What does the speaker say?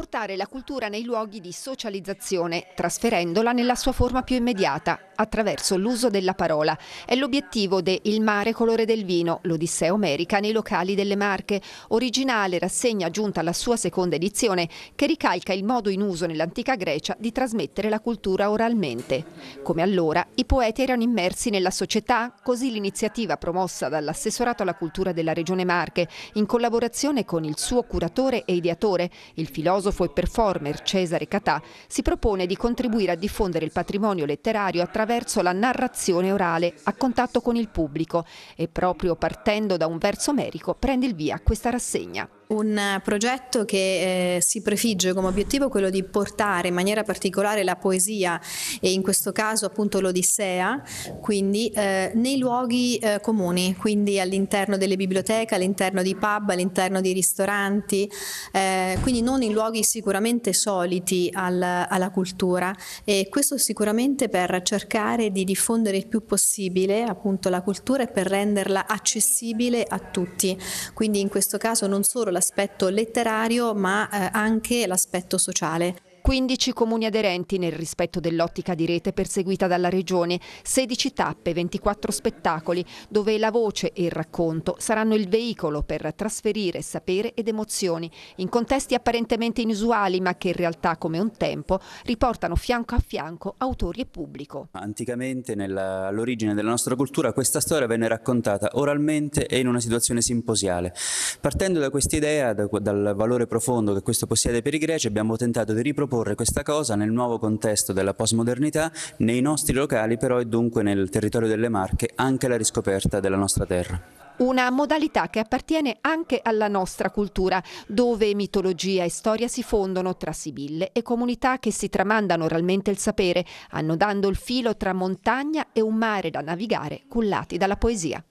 portare la cultura nei luoghi di socializzazione, trasferendola nella sua forma più immediata, attraverso l'uso della parola. È l'obiettivo de Il mare colore del vino, l'Odissea Omerica nei locali delle Marche, originale rassegna giunta alla sua seconda edizione che ricalca il modo in uso nell'antica Grecia di trasmettere la cultura oralmente. Come allora, i poeti erano immersi nella società, così l'iniziativa promossa dall'assessorato alla cultura della Regione Marche, in collaborazione con il suo curatore e ideatore, il filosofo e performer Cesare Catà, si propone di contribuire a diffondere il patrimonio letterario attraverso attraverso la narrazione orale a contatto con il pubblico e proprio partendo da un verso omerico prende il via questa rassegna. Un progetto che eh, si prefigge come obiettivo quello di portare in maniera particolare la poesia e in questo caso appunto l'Odissea, quindi eh, nei luoghi eh, comuni, quindi all'interno delle biblioteche, all'interno di pub, all'interno di ristoranti, eh, quindi non in luoghi sicuramente soliti al, alla cultura e questo sicuramente per cercare di diffondere il più possibile appunto la cultura e per renderla accessibile a tutti. Quindi in questo caso non solo la l'aspetto letterario ma eh, anche l'aspetto sociale. 15 comuni aderenti nel rispetto dell'ottica di rete perseguita dalla Regione, 16 tappe, 24 spettacoli, dove la voce e il racconto saranno il veicolo per trasferire sapere ed emozioni, in contesti apparentemente inusuali ma che in realtà come un tempo riportano fianco a fianco autori e pubblico. Anticamente all'origine della nostra cultura questa storia venne raccontata oralmente e in una situazione simposiale. Partendo da questa idea, da, dal valore profondo che questo possiede per i greci, abbiamo tentato di riproporre riproporre questa cosa nel nuovo contesto della postmodernità, nei nostri locali però e dunque nel territorio delle Marche anche la riscoperta della nostra terra una modalità che appartiene anche alla nostra cultura, dove mitologia e storia si fondono tra sibille e comunità che si tramandano oralmente il sapere, annodando il filo tra montagna e un mare da navigare cullati dalla poesia.